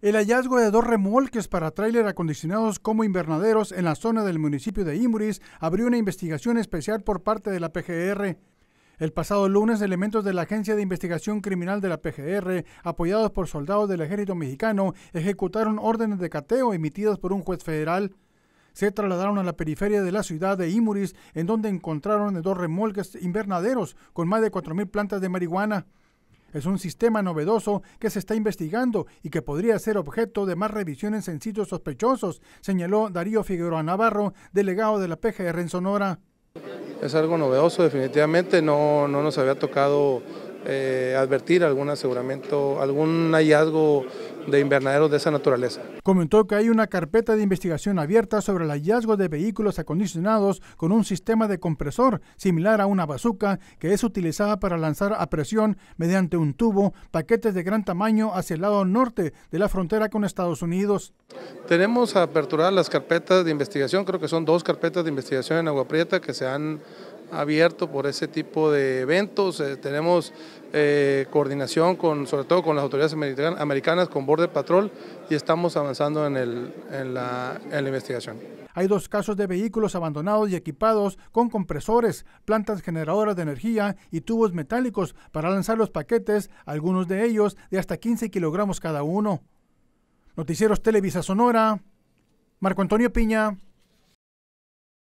El hallazgo de dos remolques para tráiler acondicionados como invernaderos en la zona del municipio de Imuris abrió una investigación especial por parte de la PGR. El pasado lunes, elementos de la Agencia de Investigación Criminal de la PGR, apoyados por soldados del ejército mexicano, ejecutaron órdenes de cateo emitidas por un juez federal. Se trasladaron a la periferia de la ciudad de Imuris, en donde encontraron dos remolques invernaderos con más de 4.000 plantas de marihuana. Es un sistema novedoso que se está investigando y que podría ser objeto de más revisiones en sitios sospechosos, señaló Darío Figueroa Navarro, delegado de la PGR en Sonora. Es algo novedoso, definitivamente no, no nos había tocado eh, advertir algún aseguramiento, algún hallazgo de invernaderos de esa naturaleza. Comentó que hay una carpeta de investigación abierta sobre el hallazgo de vehículos acondicionados con un sistema de compresor similar a una bazuca que es utilizada para lanzar a presión mediante un tubo paquetes de gran tamaño hacia el lado norte de la frontera con Estados Unidos. Tenemos aperturadas las carpetas de investigación, creo que son dos carpetas de investigación en Agua Prieta que se han abierto por ese tipo de eventos. Eh, tenemos eh, coordinación con, sobre todo con las autoridades americanas, con Border Patrol y estamos avanzando en, la, en la investigación. Hay dos casos de vehículos abandonados y equipados con compresores, plantas generadoras de energía y tubos metálicos para lanzar los paquetes, algunos de ellos de hasta 15 kilogramos cada uno. Noticieros Televisa Sonora, Marco Antonio Piña.